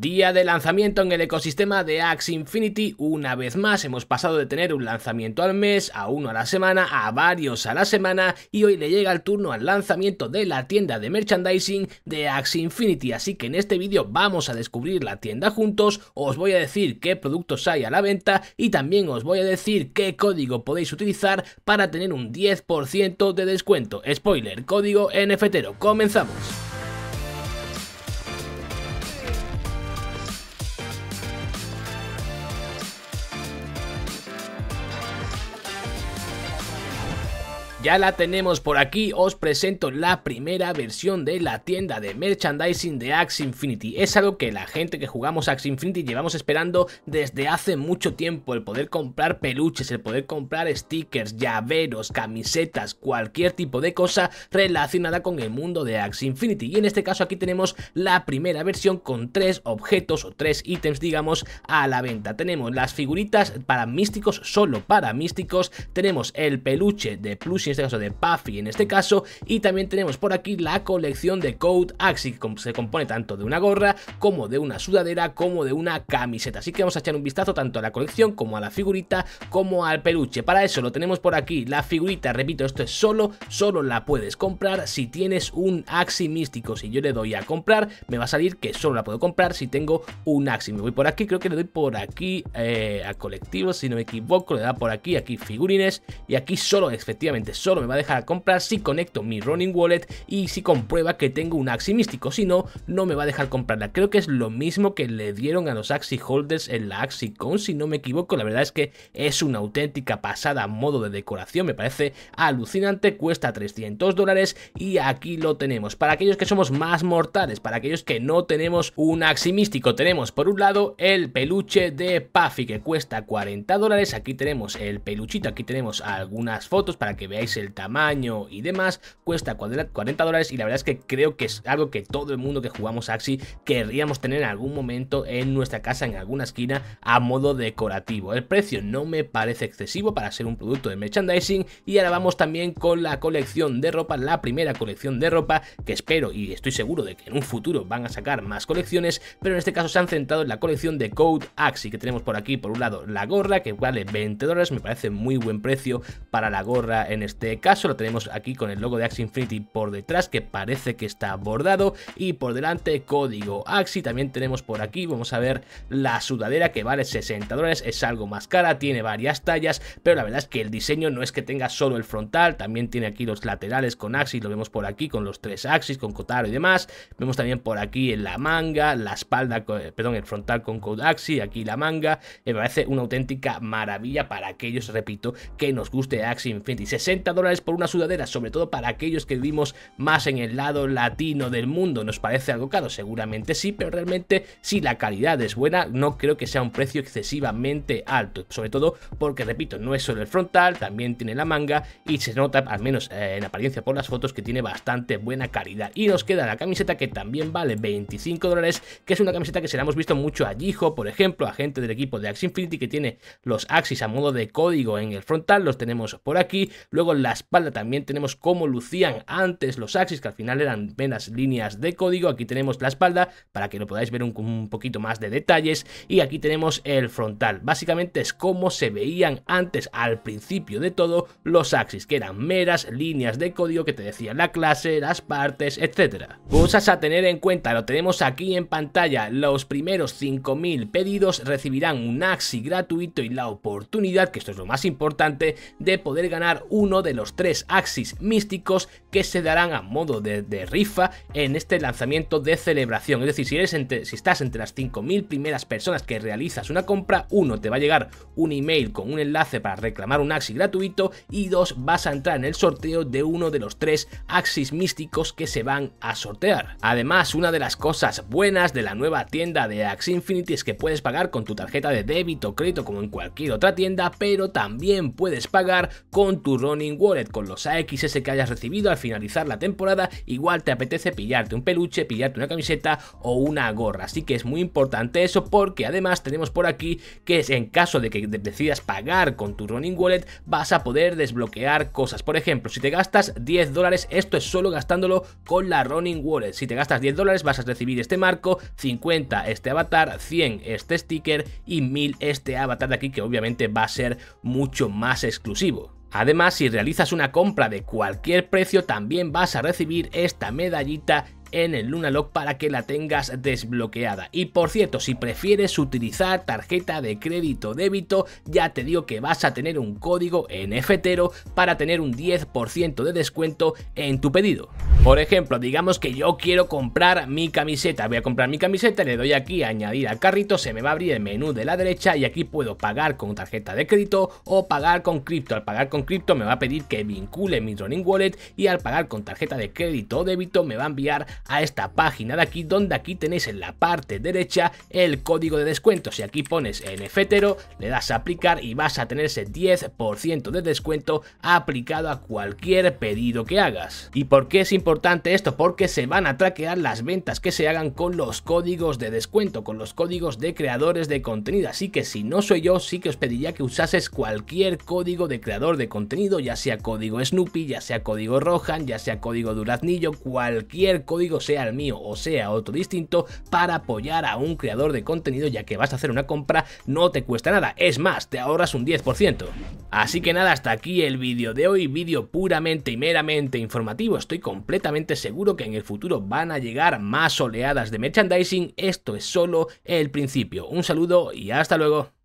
Día de lanzamiento en el ecosistema de Axe Infinity, una vez más hemos pasado de tener un lanzamiento al mes, a uno a la semana, a varios a la semana y hoy le llega el turno al lanzamiento de la tienda de merchandising de Axe Infinity, así que en este vídeo vamos a descubrir la tienda juntos, os voy a decir qué productos hay a la venta y también os voy a decir qué código podéis utilizar para tener un 10% de descuento. Spoiler, código NFTero, comenzamos. Ya la tenemos por aquí, os presento la primera versión de la tienda de merchandising de Axe Infinity. Es algo que la gente que jugamos Axe Infinity llevamos esperando desde hace mucho tiempo, el poder comprar peluches, el poder comprar stickers, llaveros, camisetas, cualquier tipo de cosa relacionada con el mundo de Axe Infinity. Y en este caso aquí tenemos la primera versión con tres objetos o tres ítems, digamos, a la venta. Tenemos las figuritas para místicos, solo para místicos, tenemos el peluche de Plus en este caso de Puffy en este caso, y también tenemos por aquí la colección de Code Axi. que se compone tanto de una gorra, como de una sudadera, como de una camiseta. Así que vamos a echar un vistazo tanto a la colección, como a la figurita, como al peluche. Para eso lo tenemos por aquí, la figurita, repito, esto es solo, solo la puedes comprar si tienes un Axi místico. Si yo le doy a comprar, me va a salir que solo la puedo comprar si tengo un Axi Me voy por aquí, creo que le doy por aquí eh, a colectivo si no me equivoco, le da por aquí, aquí figurines, y aquí solo, efectivamente, solo me va a dejar comprar si conecto mi Running Wallet y si comprueba que tengo un Axi místico, si no, no me va a dejar comprarla. Creo que es lo mismo que le dieron a los Axi Holders en la Con si no me equivoco, la verdad es que es una auténtica pasada modo de decoración, me parece alucinante, cuesta 300 dólares y aquí lo tenemos. Para aquellos que somos más mortales, para aquellos que no tenemos un Axi místico, tenemos por un lado el peluche de Puffy que cuesta 40 dólares, aquí tenemos el peluchito, aquí tenemos algunas fotos para que veáis el tamaño y demás, cuesta 40 dólares y la verdad es que creo que es algo que todo el mundo que jugamos Axi querríamos tener en algún momento en nuestra casa, en alguna esquina, a modo decorativo. El precio no me parece excesivo para ser un producto de merchandising y ahora vamos también con la colección de ropa, la primera colección de ropa que espero y estoy seguro de que en un futuro van a sacar más colecciones, pero en este caso se han centrado en la colección de Code Axi que tenemos por aquí, por un lado la gorra que vale 20 dólares, me parece muy buen precio para la gorra en este este caso lo tenemos aquí con el logo de Axie Infinity por detrás que parece que está bordado y por delante código Axie, también tenemos por aquí, vamos a ver la sudadera que vale 60 dólares, es algo más cara, tiene varias tallas, pero la verdad es que el diseño no es que tenga solo el frontal, también tiene aquí los laterales con Axis, lo vemos por aquí con los tres Axis, con Cotaro y demás, vemos también por aquí en la manga, la espalda, eh, perdón, el frontal con Code Axie, aquí la manga, me parece una auténtica maravilla para aquellos, repito, que nos guste Axie Infinity 60 dólares por una sudadera, sobre todo para aquellos que vivimos más en el lado latino del mundo. ¿Nos parece algo caro? Seguramente sí, pero realmente si la calidad es buena, no creo que sea un precio excesivamente alto. Sobre todo porque, repito, no es solo el frontal, también tiene la manga y se nota, al menos eh, en apariencia por las fotos, que tiene bastante buena calidad. Y nos queda la camiseta que también vale 25 dólares, que es una camiseta que se la hemos visto mucho a por ejemplo, a gente del equipo de Axie Infinity que tiene los Axis a modo de código en el frontal, los tenemos por aquí. Luego la espalda también tenemos como lucían antes los axis, que al final eran meras líneas de código. Aquí tenemos la espalda para que lo podáis ver un, poquito más de detalles. Y aquí tenemos el frontal. Básicamente es como se veían antes, al principio de todo, los axis, que eran meras líneas de código que te decían la clase, las partes, etcétera. Cosas a tener en cuenta, lo tenemos aquí en pantalla. Los primeros 5.000 pedidos recibirán un axi gratuito y la oportunidad, que esto es lo más importante, de poder ganar uno de de los tres Axis místicos que se darán a modo de, rifa en este lanzamiento de celebración. Es decir, si, eres si estás entre las 5.000 primeras personas que realizas una compra, uno, te va a llegar un email con un enlace para reclamar un Axis gratuito y dos, vas a entrar en el sorteo de uno de los tres Axis místicos que se van a sortear. Además, una de las cosas buenas de la nueva tienda de Axis Infinity es que puedes pagar con tu tarjeta de débito o crédito como en cualquier otra tienda, pero también puedes pagar con tu Ronnie Wallet con los AXS que hayas recibido al finalizar la temporada, igual te apetece pillarte un peluche, pillarte una camiseta o una gorra. Así que es muy importante eso porque además tenemos por aquí que en caso de que decidas pagar con tu Running Wallet vas a poder desbloquear cosas. Por ejemplo, si te gastas 10 dólares, esto es solo gastándolo con la Running Wallet. Si te gastas 10 dólares vas a recibir este marco, 50 este avatar, 100 este sticker y 1000 este avatar de aquí que obviamente va a ser mucho más exclusivo. Además, si realizas una compra de cualquier precio, también vas a recibir esta medallita en el Lunalock para que la tengas desbloqueada. Y por cierto, si prefieres utilizar tarjeta de crédito débito, ya te digo que vas a tener un código en efetero para tener un 10% de descuento en tu pedido. Por ejemplo, digamos que yo quiero comprar mi camiseta. Voy a comprar mi camiseta, le doy aquí a añadir al carrito, se me va a abrir el menú de la derecha y aquí puedo pagar con tarjeta de crédito o pagar con cripto. Al pagar con cripto me va a pedir que vincule mi running Wallet y al pagar con tarjeta de crédito o débito me va a enviar a esta página de aquí donde aquí tenéis en la parte derecha el código de descuento. Si aquí pones en efetero, le das a aplicar y vas a tener ese 10% de descuento aplicado a cualquier pedido que hagas. ¿Y por qué es importante? esto porque se van a traquear las ventas que se hagan con los códigos de descuento, con los códigos de creadores de contenido. Así que si no soy yo, sí que os pediría que usases cualquier código de creador de contenido, ya sea código Snoopy, ya sea código Rohan, ya sea código Duraznillo, cualquier código sea el mío o sea otro distinto para apoyar a un creador de contenido ya que vas a hacer una compra, no te cuesta nada. Es más, te ahorras un 10%. Así que nada, hasta aquí el vídeo de hoy, vídeo puramente y meramente informativo. Estoy completo seguro que en el futuro van a llegar más oleadas de merchandising. Esto es solo el principio. Un saludo y hasta luego.